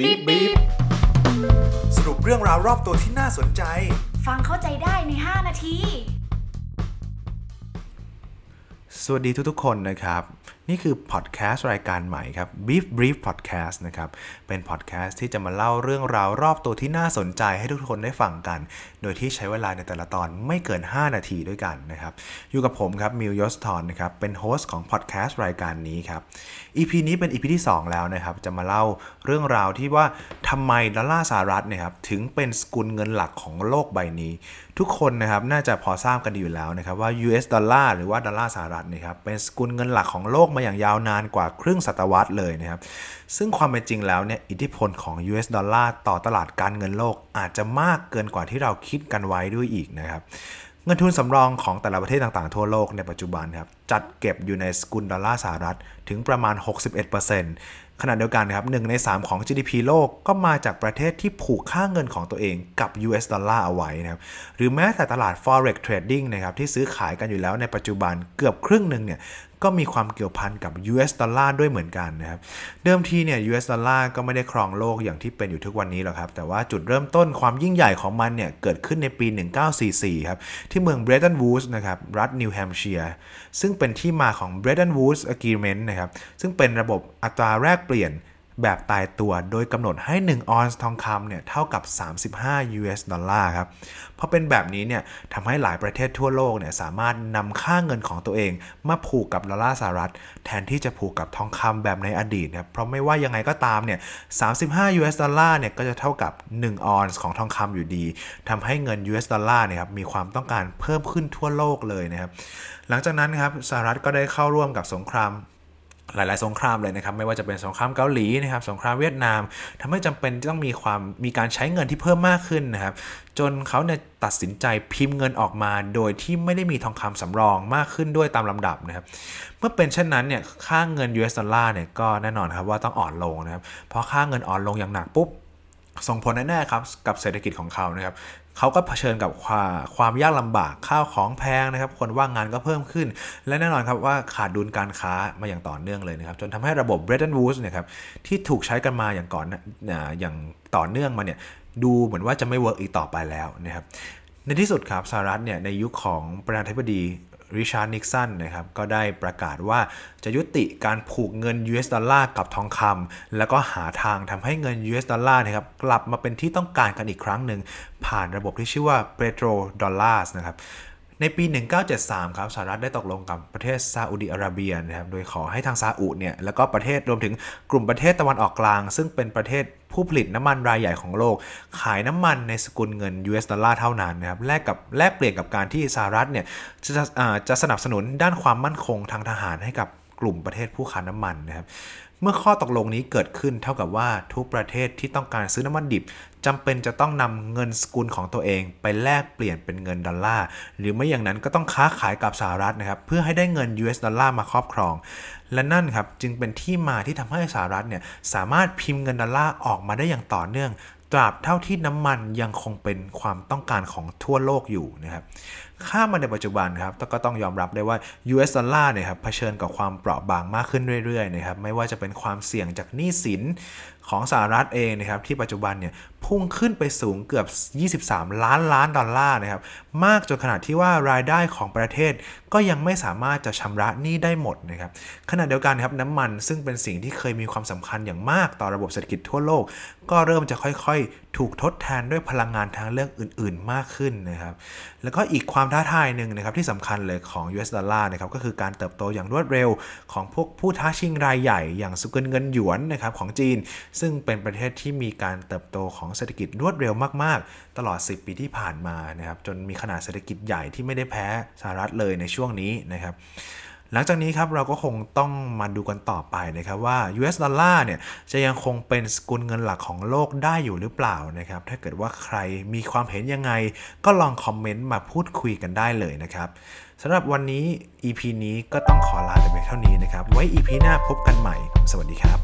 บีบบีบสรุปเรื่องราวรอบตัวที่น่าสนใจ ฟังเข้าใจได้ใน 5 นาที สวัสดีทุกๆคนนะครับนี่คือพอดแคสต์รายการใหม่ครับ Beef Brief Podcast นะครับ เป็นพอดแคสต์ที่จะมาเล่าเรื่องราวรอบตัวที่น่าสนใจให้ทุกคนได้ฟังกัน โดยที่ใช้เวลาในแต่ละตอนไม่เกิน 5 นาทีด้วยกันนะครับ อยู่กับผมครับมิวยอสทอนนะครับ เป็นโฮสต์ของพอดแคสต์รายการนี้ครับ EP นี้เป็น EP ที่ 2 แล้วนะครับ จะมาเล่าเรื่องราวที่ว่าทำไมดอลลาร์สหรัฐเนี่ยครับถึงเป็นสกุลเงินหลักของโลกใบนี้ ทุกคนนะครับน่าจะพอทราบกันดีอยู่แล้วนะครับว่า US ดอลลาร์หรือว่าดอลลาร์สหรัฐเนี่ยครับเป็นสกุลเงินหลักของโลกมาอย่างยาวนานกว่าครึ่งศตวรรษเลยนะครับ ซึ่งความเป็นจริงแล้วเนี่ยอิทธิพลของ US ดอลลาร์ต่อตลาดการเงินโลกอาจจะมากเกินกว่าที่เราคิดกันไว้ด้วยอีกนะครับ เงินทุนสำรองของแต่ละประเทศต่างๆทั่วโลกในปัจจุบันครับจัดเก็บอยู่ในสกุลดอลลาร์สหรัฐถึงประมาณ 61%ขณะเดียวกันครับหนึ่งใน 3 ของ GDP โลกก็มาจากประเทศที่ผูกค่าเงินของตัวเองกับ US ดอลลาร์เอาไว้นะครับหรือแม้แต่ตลาด forex trading นะครับที่ซื้อขายกันอยู่แล้วในปัจจุบันเกือบครึ่งหนึ่งเนี่ยก็มีความเกี่ยวพันกับ US ดอลลาร์ด้วยเหมือนกันนะครับเดิมทีเนี่ย US ดอลลาร์ก็ไม่ได้ครองโลกอย่างที่เป็นอยู่ทุกวันนี้หรอกครับแต่ว่าจุดเริ่มต้นความยิ่งใหญ่ของมันเนี่ยเกิดขึ้นในปี1944ครับที่เมืองเบรตันวูดส์นะครับรัฐนิวแฮมเชียร์ซึ่งงเป็นที่มาของ Bretton Woods Agreement นะครับ ซึ่งเป็นระบบอัตราแลกเปลี่ยนแบบตายตัวโดยกำหนดให้ 1 ออนซ์ทองคำเนี่ยเท่ากับ 35 US ดอลลาร์ ครับเพราะเป็นแบบนี้เนี่ยทำให้หลายประเทศทั่วโลกเนี่ย สามารถนำค่าเงินของตัวเองมาผูกกับดอลลาร์สหรัฐ แทนที่จะผูกกับทองคำแบบในอดีตครับ เพราะไม่ว่ายังไงก็ตามเนี่ย 35 US ดอลลาร์เนี่ย ก็จะเท่ากับ 1 ออนซ์ของทองคำอยู่ดี ทำให้เงิน US ดอลลาร์เนี่ยครับ มีความต้องการเพิ่มขึ้นทั่วโลกเลยนะครับ หลังจากนั้นครับ สหรัฐก็ได้เข้าร่วมกับสงครามหลาย ๆ สงครามเลยนะครับ ไม่ว่าจะเป็นสงครามเกาหลีนะครับ สงครามเวียดนาม ทำให้จำเป็นต้องมีความมีการใช้เงินที่เพิ่มมากขึ้นนะครับ จนเขาเนี่ยตัดสินใจพิมพ์เงินออกมาโดยที่ไม่ได้มีทองคำสำรองมากขึ้นด้วยตามลำดับนะครับ เมื่อเป็นเช่นนั้นเนี่ย ค่าเงิน US ดอลลาร์เนี่ย ก็แน่นอนครับว่าต้องอ่อนลงนะครับเพราะค่าเงินอ่อนลงอย่างหนักปุ๊บ ส่งผลแน่ ๆ ครับกับเศรษฐกิจของเขานะครับเขาก็เผชิญกับความความยากลำบาก ข้าวของแพงนะครับ คนว่างงานก็เพิ่มขึ้น และแน่นอนครับว่าขาดดุลการค้ามาอย่างต่อเนื่องเลยนะครับ จนทำให้ระบบ Bretton Woods เนี่ยครับที่ถูกใช้กันมาอย่างก่อนอย่างต่อเนื่องมาเนี่ย ดูเหมือนว่าจะไม่เวิร์กอีกต่อไปแล้วนะครับ ในที่สุดครับสหรัฐเนี่ยในยุคขของประธานาธิบดีริชาร์ดนิกสัน นะครับ ก็ได้ประกาศว่า จะยุติการผูกเงิน US ดอลลาร์กับทองคำ แล้วก็หาทางทำให้เงิน US ดอลลาร์นะครับ กลับมาเป็นที่ต้องการกันอีกครั้งหนึ่ง ผ่านระบบที่ชื่อว่าเปโตรดอลลาร์นะครับในปี 1973 ครับสหรัฐได้ตกลงกับประเทศซาอุดิอาระเบียนะครับโดยขอให้ทางซาอุเนี่ยแล้วก็ประเทศรวมถึงกลุ่มประเทศตะวันออกกลาง ซึ่งเป็นประเทศผู้ผลิตน้ำมันรายใหญ่ของโลก ขายน้ำมันในสกุลเงิน US ดอลลาร์เท่านั้นนะครับแลกกับแลกเปลี่ยนกับการที่สหรัฐเนี่ยจะจะสนับสนุนด้านความมั่นคงทางทหารให้กับกลุ่มประเทศผู้ค้าน้ำมันนะครับ เมื่อข้อตกลงนี้เกิดขึ้นเท่ากับว่าทุกประเทศที่ต้องการซื้อน้ำมันดิบ จำเป็นจะต้องนำเงินสกุลของตัวเอง ไปแลกเปลี่ยนเป็นเงินดอลลาร์หรือไม่อย่างนั้นก็ต้องค้าขายกับสหรัฐนะครับเพื่อให้ได้เงิน US ดอลลาร์มาครอบครอง และนั่นครับจึงเป็นที่มาที่ทำให้สหรัฐเนี่ยสามารถพิมพ์เงินดอลลาร์ออกมาได้อย่างต่อเนื่อง ตราบเท่าที่น้ำมันยังคงเป็นความต้องการของทั่วโลกอยู่นะครับข้ามมาในปัจจุบันครับก็ต้องยอมรับได้ว่า US ดอลลาร์เนี่ยครับเผชิญกับความเปราะบางมากขึ้นเรื่อยๆนะครับไม่ว่าจะเป็นความเสี่ยงจากหนี้สินของสหรัฐเองนะครับที่ปัจจุบันเนี่ยพุ่งขึ้นไปสูงเกือบ 23 ล้านล้านดอลลาร์นะครับมากจนขนาดที่ว่ารายได้ของประเทศก็ยังไม่สามารถจะชำระหนี้ได้หมดนะครับขณะเดียวกันครับน้ำมันซึ่งเป็นสิ่งที่เคยมีความสำคัญอย่างมากต่อระบบเศรษฐกิจทั่วโลกก็เริ่มจะค่อย ๆถูกทดแทนด้วยพลังงานทางเลือกอื่นๆ มากขึ้นนะครับ แล้วก็อีกความท้าทายหนึ่งนะครับที่สำคัญเลยของ US ดอลลาร์นะครับก็คือการเติบโตอย่างรวดเร็วของพวกผู้ท้าชิงรายใหญ่อย่างสกุลเงินหยวนนะครับของจีน ซึ่งเป็นประเทศที่มีการเติบโตของเศรษฐกิจรวดเร็วมาก ๆ ตลอด 10 ปีที่ผ่านมานะครับจนมีขนาดเศรษฐกิจใหญ่ที่ไม่ได้แพ้สหรัฐเลยในช่วงนี้นะครับหลังจากนี้ครับเราก็คงต้องมาดูกันต่อไปนะครับว่า US ดอลลาร์เนี่ยจะยังคงเป็นสกุลเงินหลักของโลกได้อยู่หรือเปล่านะครับถ้าเกิดว่าใครมีความเห็นยังไง ก็ลองคอมเมนต์มาพูดคุยกันได้เลยนะครับสำหรับวันนี้ EP นี้ก็ต้องขอลาไปเท่านี้นะครับไว้ EP หน้าพบกันใหม่สวัสดีครับ